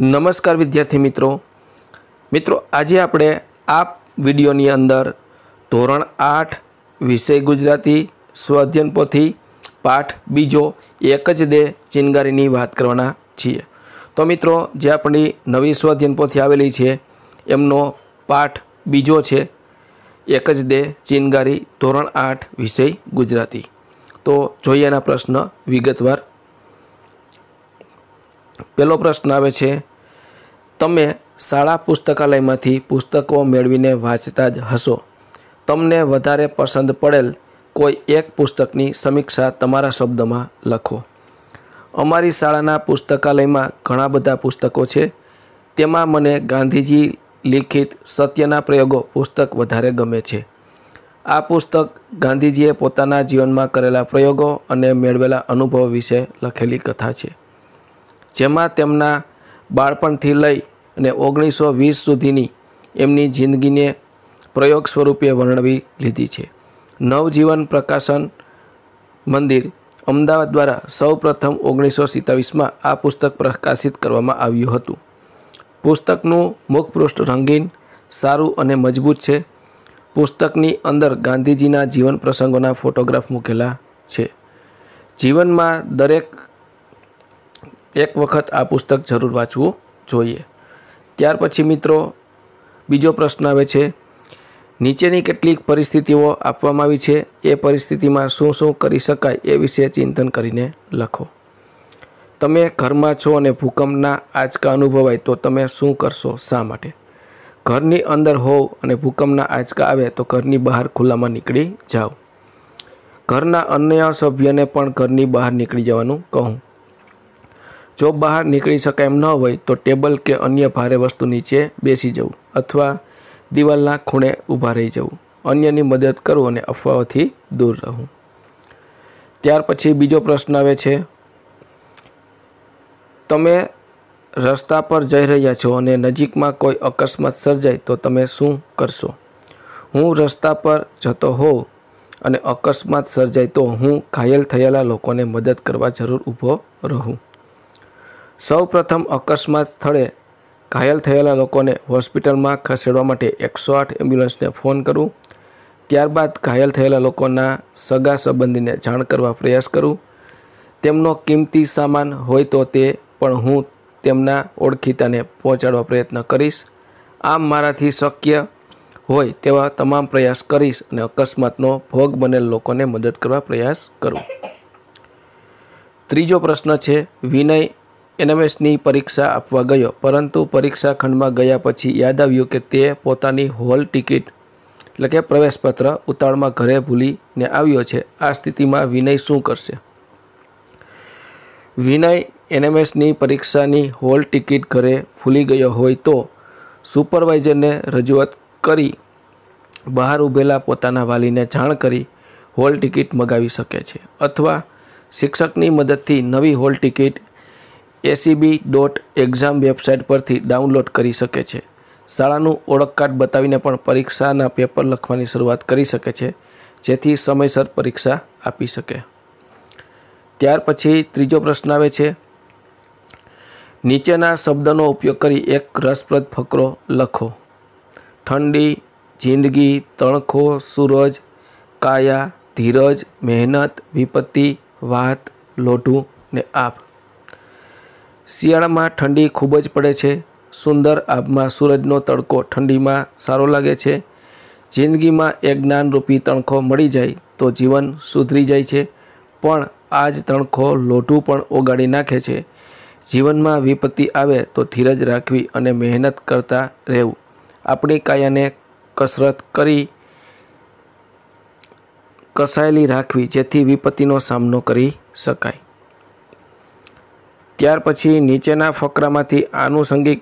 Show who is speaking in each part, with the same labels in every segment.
Speaker 1: નમસ્કાર વિદ્યાર્થી મિત્રો મિત્રો આજે આપણે આ વિડીયોની અંદર ધોરણ આઠ વિષય ગુજરાતી સ્વાધ્યન પોથી પાઠ બીજો એક જ દે ચિનગારીની વાત કરવાના છીએ તો મિત્રો જે આપણી નવી સ્વાધ્યન પોથી આવેલી છે એમનો પાઠ બીજો છે એક જ દે ચિનગારી ધોરણ આઠ વિષય ગુજરાતી તો જોઈએ એના પ્રશ્ન વિગતવાર પહેલો પ્રશ્ન આવે છે તમે શાળા પુસ્તકાલયમાંથી પુસ્તકો મેળવીને વાંચતા જ હશો તમને વધારે પસંદ પડેલ કોઈ એક પુસ્તકની સમીક્ષા તમારા શબ્દમાં લખો અમારી શાળાના પુસ્તકાલયમાં ઘણા બધા પુસ્તકો છે તેમાં મને ગાંધીજી લિખિત સત્યના પ્રયોગો પુસ્તક વધારે ગમે છે આ પુસ્તક ગાંધીજીએ પોતાના જીવનમાં કરેલા પ્રયોગો અને મેળવેલા અનુભવ વિશે લખેલી કથા છે જેમાં તેમના બાળપણથી લઈ અને ઓગણીસો વીસ સુધીની એમની જિંદગીને પ્રયોગ સ્વરૂપે વર્ણવી લીધી છે નવજીવન પ્રકાશન મંદિર અમદાવાદ દ્વારા સૌપ્રથમ ઓગણીસો સિત્તાવીસમાં આ પુસ્તક પ્રકાશિત કરવામાં આવ્યું હતું પુસ્તકનું મુખપૃષ્ઠ રંગીન સારું અને મજબૂત છે પુસ્તકની અંદર ગાંધીજીના જીવન પ્રસંગોના ફોટોગ્રાફ મૂકેલા છે જીવનમાં દરેક એક વખત આ પુસ્તક જરૂર વાંચવું જોઈએ ત્યાર પછી મિત્રો બીજો પ્રશ્ન આવે છે નીચેની કેટલીક પરિસ્થિતિઓ આપવામાં આવી છે એ પરિસ્થિતિમાં શું શું કરી શકાય એ વિશે ચિંતન કરીને લખો તમે ઘરમાં છો અને ભૂકંપના આંચકા અનુભવાય તો તમે શું કરશો શા માટે ઘરની અંદર હોવ અને ભૂકંપના આંચકા આવે તો ઘરની બહાર ખુલ્લામાં નીકળી જાઓ ઘરના અન્ય સભ્યને પણ ઘરની બહાર નીકળી જવાનું કહું જો બહાર નીકળી શકાય એમ ન હોય તો ટેબલ કે અન્ય ભારે વસ્તુ નીચે બેસી જવું અથવા દિવાલના ખૂણે ઊભા રહી જવું અન્યની મદદ કરવું અને અફવાઓથી દૂર રહું ત્યાર પછી બીજો પ્રશ્ન આવે છે તમે રસ્તા પર જઈ રહ્યા છો અને નજીકમાં કોઈ અકસ્માત સર્જાય તો તમે શું કરશો હું રસ્તા પર જતો હોઉં અને અકસ્માત સર્જાય તો હું ઘાયલ થયેલા લોકોને મદદ કરવા જરૂર ઊભો રહું સૌપ્રથમ અકસ્માત સ્થળે ઘાયલ થયેલા લોકોને હોસ્પિટલમાં ખસેડવા માટે એકસો આઠ એમ્બ્યુલન્સને ફોન કરું ત્યારબાદ ઘાયલ થયેલા લોકોના સગા સંબંધીને જાણ કરવા પ્રયાસ કરું તેમનો કિંમતી સામાન હોય તો તે પણ હું તેમના ઓળખીતાને પહોંચાડવા પ્રયત્ન કરીશ આમ મારાથી શક્ય હોય તેવા તમામ પ્રયાસ કરીશ અને અકસ્માતનો ભોગ બનેલ લોકોને મદદ કરવા પ્રયાસ કરું ત્રીજો પ્રશ્ન છે વિનય એનએમએસની પરીક્ષા આપવા ગયો પરંતુ પરીક્ષા ખંડમાં ગયા પછી યાદ આવ્યું કે તે પોતાની હોલ ટિકિટ એટલે કે પ્રવેશપત્ર ઉતાળમાં ઘરે ભૂલીને આવ્યો છે આ સ્થિતિમાં વિનય શું કરશે વિનય એનએમએસની પરીક્ષાની હોલ ટિકિટ ઘરે ભૂલી ગયો હોય તો સુપરવાઇઝરને રજૂઆત કરી બહાર ઊભેલા પોતાના વાલીને જાણ કરી હોલ ટિકિટ મગાવી શકે છે અથવા શિક્ષકની મદદથી નવી hall ticket ACB dot exam website પરથી ડાઉનલોડ કરી શકે છે શાળાનું ઓળખ કાર્ડ બતાવીને પણ પરીક્ષાના પેપર લખવાની શરૂઆત કરી શકે છે જેથી સમયસર પરીક્ષા આપી શકે ત્યાર પછી ત્રીજો પ્રશ્ન આવે છે નીચેના શબ્દનો ઉપયોગ કરી એક રસપ્રદ ફકરો લખો ઠંડી જિંદગી તણખો સૂરજ કાયા ધીરજ મહેનત વિપત્તિ વાત લોઢું ને આભ શિયાળામાં ઠંડી ખૂબ જ પડે છે સુંદર આભમાં સૂરજનો તડકો ઠંડીમાં સારો લાગે છે જિંદગીમાં એક જ્ઞાનરૂપી તણખો મળી જાય તો જીવન સુધરી જાય છે પણ આ જ તણખો લોઢું પણ ઓગાળી નાખે છે જીવનમાં વિપત્તિ આવે તો ધીરજ રાખવી અને મહેનત કરતા રહેવું આપણી કાયાને કસરત કરી કસાયેલી રાખવી જેથી વિપત્તિનો સામનો કરી શકાય ત્યાર પછી નીચેના ફકરામાંથી આનુષંગિક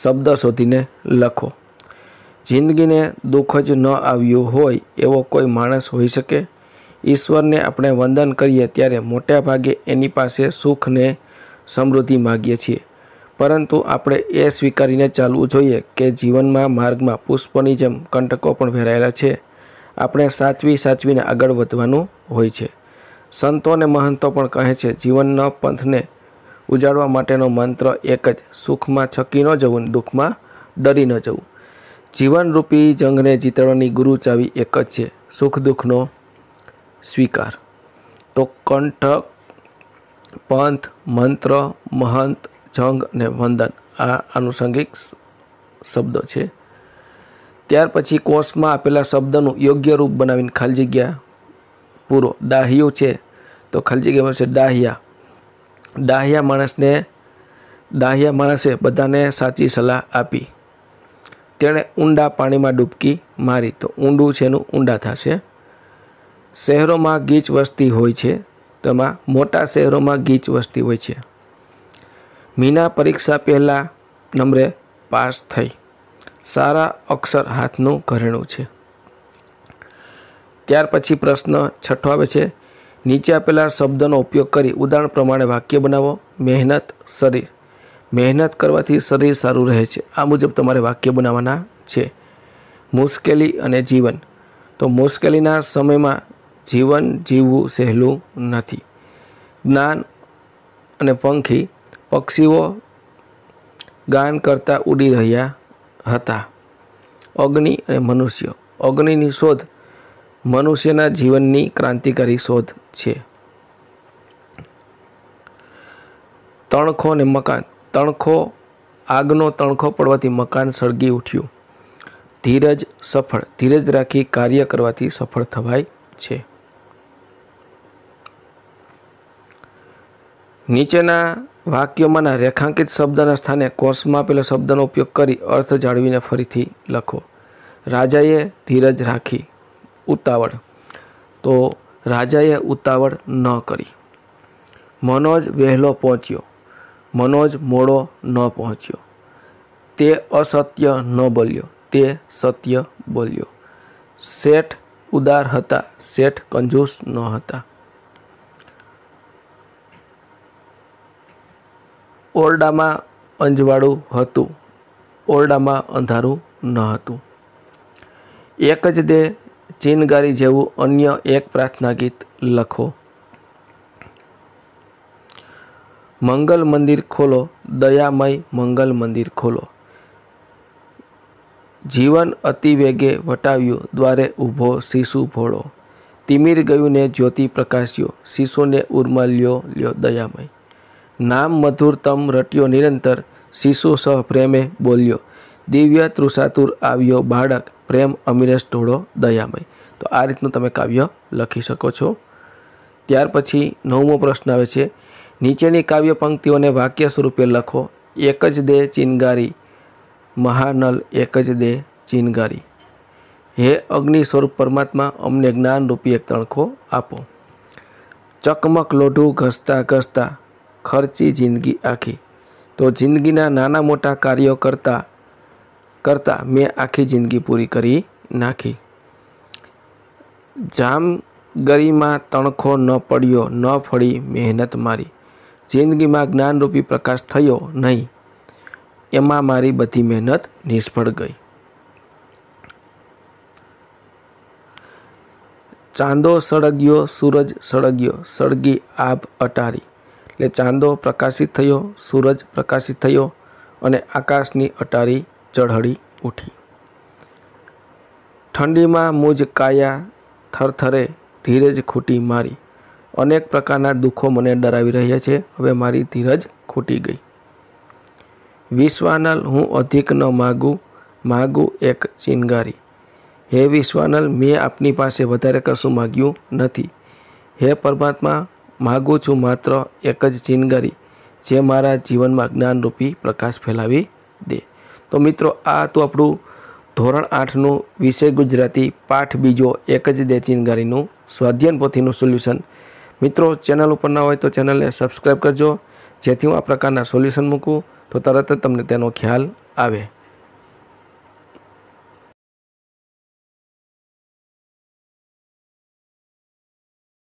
Speaker 1: શબ્દ શોધીને લખો જિંદગીને દુઃખ જ ન આવ્યું હોય એવો કોઈ માણસ હોઈ શકે ઈશ્વરને આપણે વંદન કરીએ ત્યારે મોટા ભાગે એની પાસે સુખને સમૃદ્ધિ માગીએ છીએ પરંતુ આપણે એ સ્વીકારીને ચાલવું જોઈએ કે જીવનમાં માર્ગમાં પુષ્પની જેમ કંટકો પણ વેરાયેલા છે આપણે સાચવી સાચવીને આગળ વધવાનું હોય છે સંતો અને મહંતો પણ કહે છે જીવનના પંથને ઉજાડવા માટેનો મંત્ર એક જ સુખમાં છકી ન જવું દુઃખમાં ડરી ન જવું જીવનરૂપી જંગને જીતવાની ગુરુ ચાવી એક જ છે સુખ દુઃખનો સ્વીકાર તો કંઠક પંથ મંત્ર મહંત જંગ અને વંદન આ આનુષંગિક શબ્દો છે ત્યાર પછી કોષમાં આપેલા શબ્દનું યોગ્ય રૂપ બનાવીને ખાલી જગ્યા પૂરો ડાહ્યું છે તો ખલજી કહેવાય છે ડાહ્યા ડાહ્યા માણસને ડાહ્યા માણસે બધાને સાચી સલાહ આપી તેણે ઊંડા પાણીમાં ડૂબકી મારી તો ઊંડું છે એનું ઊંડા થશે શહેરોમાં ગીચ વસ્તી હોય છે તેમાં મોટા શહેરોમાં ગીચ વસ્તી હોય છે મીના પરીક્ષા પહેલાં નંબરે પાસ થઈ સારા અક્ષર હાથનું ઘરેણું છે ત્યાર પછી પ્રશ્ન છઠ્ઠો આવે છે નીચે આપેલા શબ્દનો ઉપયોગ કરી ઉદાહરણ પ્રમાણે વાક્ય બનાવો મહેનત શરીર મહેનત કરવાથી શરીર સારું રહે છે આ મુજબ તમારે વાક્ય બનાવવાના છે મુશ્કેલી અને જીવન તો મુશ્કેલીના સમયમાં જીવન જીવવું સહેલું નથી જ્ઞાન અને પંખી પક્ષીઓ ગાન કરતાં ઉડી રહ્યા હતા અગ્નિ અને મનુષ્ય અગ્નિની શોધ મનુષ્યના જીવનની ક્રાંતિકારી શોધ છે તણખો ને મકાન તણખો આગનો તણખો પડવાથી મકાન સળગી ઉઠ્યું ધીરજ સફળ ધીરજ રાખી કાર્ય કરવાથી સફળ થવાય છે નીચેના વાક્યોમાંના રેખાંકિત શબ્દના સ્થાને કોર્સમાં પેલો શબ્દનો ઉપયોગ કરી અર્થ જાળવીને ફરીથી લખો રાજાએ ધીરજ રાખી ઉતાવળ તો રાજાએ ઉતાવળ ન કરી મનોજ વહેલો પહોંચ્યો મનોજ મોડો ન પહોંચ્યો તે અસત્ય ન બોલ્યો તે સત્ય બોલ્યો શેઠ ઉદાર હતા શેઠ કંજૂસ ન હતા ઓરડામાં અંજવાળું હતું ઓરડામાં અંધારું ન હતું એક જ દે ચિનગારી જેવું અન્ય એક પ્રાર્થના ગીત લખો મંગલ મંદિર ખોલો દયામય મંગલ મંદિર ખોલો જીવન અતિવેગે વટાવ્યું દ્વારે ઊભો શિશુ ભોળો તિમિર ગયું ને જ્યોતિ પ્રકાશ્યો શિશુને ઉર્માં લ્યો લ્યો દયામય નામ મધુરતમ રટ્યો નિરંતર શિશુ સહ પ્રેમે બોલ્યો દિવ્ય તૃષાતુર આવ્યો બાળક પ્રેમ અમીરેશ ટોળો દયામય તો આ રીતનું તમે કાવ્ય લખી શકો છો ત્યાર પછી નવમો પ્રશ્ન આવે છે નીચેની કાવ્ય પંક્તિઓને વાક્ય સ્વરૂપે લખો એક જ દે ચિનગારી મહાનલ એક જ દે ચિનગારી હે અગ્નિ સ્વરૂપ પરમાત્મા અમને જ્ઞાનરૂપી એક તણખો આપો ચકમક લોઢું ઘસતા ઘસતા ખર્ચી જિંદગી આખી તો જિંદગીના નાના મોટા કાર્યો કરતાં કરતાં મેં આખી જિંદગી પૂરી કરી નાખી જામગરીમાં તણખો ન પડ્યો ન ફળી મહેનત મારી જિંદગીમાં જ્ઞાનરૂપી પ્રકાશ થયો નહીં એમાં મારી બધી મહેનત નિષ્ફળ ગઈ ચાંદો સળગ્યો સૂરજ સળગ્યો સળગી આભ અટારી એટલે ચાંદો પ્રકાશિત થયો સૂરજ પ્રકાશિત થયો અને આકાશની અટારી ચઢળી ઉઠી ઠંડીમાં મુજ કાયા થરથરે ધીરજ ખૂટી મારી અનેક પ્રકારના દુઃખો મને ડરાવી રહ્યા છે હવે મારી ધીરજ ખૂટી ગઈ વિશ્વાનલ હું અધિક ન માગું માગું એક ચિનગારી હે વિશ્વાનલ મેં આપની પાસે વધારે કશું માગ્યું નથી હે પરમાત્મા માગું છું માત્ર એક જ ચિનગારી જે મારા જીવનમાં જ્ઞાનરૂપી પ્રકાશ ફેલાવી દે તો મિત્રો આ હતું આપણું ધોરણ આઠનું વિષય ગુજરાતી પાઠ બીજો એક જ દેચિનગારીનું સ્વાધ્યાયન પોથીનું સોલ્યુશન મિત્રો ચેનલ ઉપર ના હોય તો ચેનલને સબસ્ક્રાઈબ કરજો જેથી હું આ પ્રકારના સોલ્યુશન મૂકું તો તરત જ તમને તેનો ખ્યાલ આવે